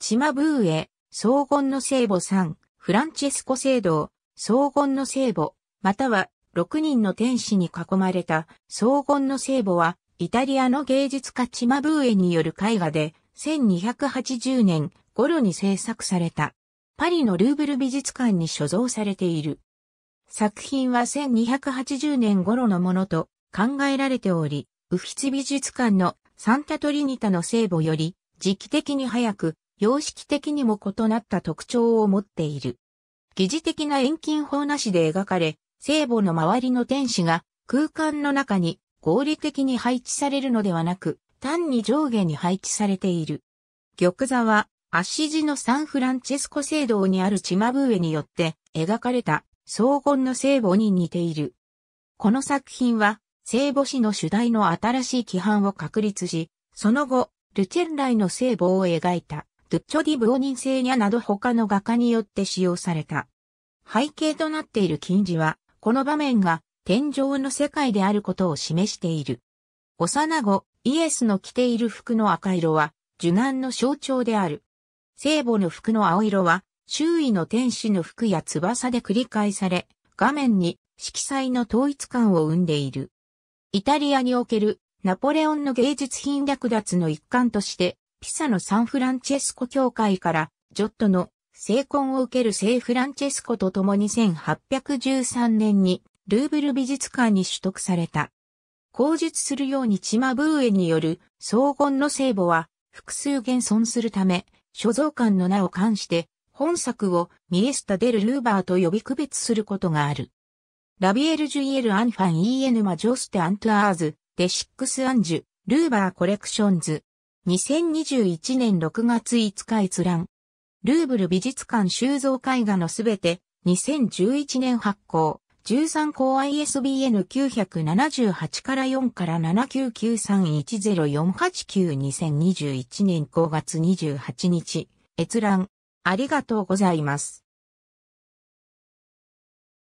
チマブーエ、荘厳の聖母さん、フランチェスコ聖堂、荘厳の聖母、または6人の天使に囲まれた荘厳の聖母は、イタリアの芸術家チマブーエによる絵画で、1280年頃に制作された。パリのルーブル美術館に所蔵されている。作品は1280年頃のものと考えられており、ウフィツ美術館のサンタトリニタの聖母より、時期的に早く様式的にも異なった特徴を持っている。疑似的な遠近法なしで描かれ、聖母の周りの天使が空間の中に合理的に配置されるのではなく、単に上下に配置されている。玉座は、アッシジのサンフランチェスコ聖堂にあるチマブーエによって描かれた荘厳の聖母に似ている。この作品は、聖母子の主題の新しい規範を確立し、その後、ルチェンライの聖母を描いた。ドゥッチョ・ディ・ブオニン・セーニャなど他の画家によって使用された。背景となっている金字は、この場面が天上の世界であることを示している。幼子、イエスの着ている服の赤色は、受難の象徴である。聖母の服の青色は、周囲の天使の服や翼で繰り返され、画面に色彩の統一感を生んでいる。イタリアにおけるナポレオンの芸術品略奪の一環としてピサのサンフランチェスコ教会からジョットの成婚を受ける聖フランチェスコと共に1813年にルーブル美術館に取得された。口述するようにチマブーエによる荘厳の聖母は複数現存するため、所蔵館の名を冠して本作をミエスタ・デル・ルーバーと呼び区別することがある。ラビエル・ジュイエル・アンファン・イーエヌ・マ・ジョステ・アントアーズ、デシックス・アンジュ、ルーバー・コレクションズ、2021年6月5日閲覧。ルーブル美術館収蔵絵画のすべて、2011年発行、13項 ISBN 978から4から7993104892021年5月28日、閲覧。ありがとうございます。